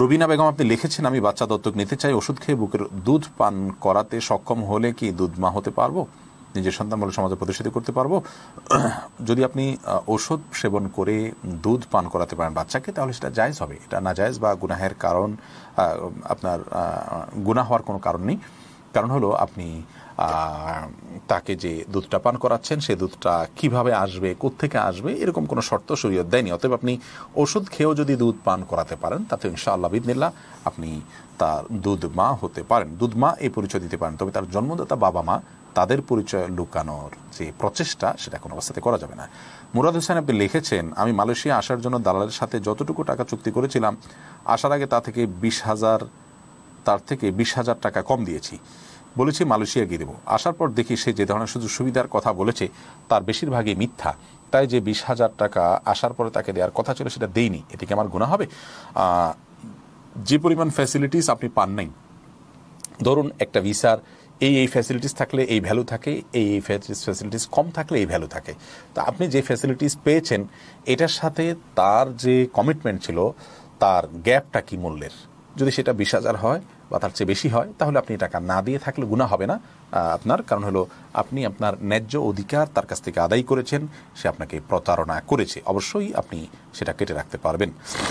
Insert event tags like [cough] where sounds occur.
রুবিনা বেগম আপনি লিখেছেন আমি বাচ্চা দত্তক নিতে চাই ওষুধ খেয়ে বুকের দুধ পান করাতে সক্ষম হলে কি দুধ মা হতে পারবো নিজের সন্তান বলে সমাজে প্রতিষ্ঠিত করতে পারবো [clears throat] যদি আপনি ওষুধ সেবন করে দুধ পান করাতে পারেন বাচ্চাকে তাহলে সেটা জায়জ হবে এটা না জায়জ বা গুনাহের কারণ আপনার গুনা হওয়ার কোনো কারণ নেই কারণ হলো আপনি তাকে যে দুধটা পান করাচ্ছেন সে দুধটা কিভাবে আসবে কোত্থেকে আসবে এরকম কোনো শর্ত শরীয়ত দেয়নি অতএব আপনি ওষুধ খেয়েও যদি দুধ পান করাতে পারেন তাতে ইনশাআল্লাহ বিদিনিল্লা আপনি তার দুধ মা হতে পারেন দুধ মা এই পরিচয় দিতে পারেন তবে তার জন্মদাতা বাবা মা তাদের পরিচয় লুকানোর যে প্রচেষ্টা সেটা কোনো অবস্থাতে করা যাবে না মুরাদ হোসেন আপনি লিখেছেন আমি মালয়েশিয়া আসার জন্য দালালের সাথে যতটুকু টাকা চুক্তি করেছিলাম আসার আগে তা থেকে বিশ হাজার তার থেকে বিশ হাজার টাকা কম দিয়েছি বলেছে মালয়েশিয়া গিয়ে দেবো আসার পর দেখি সে যে ধরনের সুযোগ সুবিধার কথা বলেছে তার বেশিরভাগই মিথ্যা তাই যে বিশ হাজার টাকা আসার পরে তাকে দেওয়ার কথা ছিল সেটা দেইনি এটিকে আমার গুণা হবে যে পরিমাণ ফ্যাসিলিটিস আপনি পান নাই ধরুন একটা ভিসার এই এই ফ্যাসিলিটিস থাকলে এই ভ্যালু থাকে এই এই ফ্যাসিলিটিস কম থাকলে এই ভ্যালু থাকে তা আপনি যে ফ্যাসিলিটিস পেয়েছেন এটার সাথে তার যে কমিটমেন্ট ছিল তার গ্যাপটা কি মূল্যের যদি সেটা বিশ হাজার হয় বা তার চেয়ে বেশি হয় তাহলে আপনি টাকা না দিয়ে থাকলে গুণা হবে না আপনার কারণ হলো আপনি আপনার ন্যায্য অধিকার তার কাছ থেকে আদায় করেছেন সে আপনাকে প্রতারণা করেছে অবশ্যই আপনি সেটা কেটে রাখতে পারবেন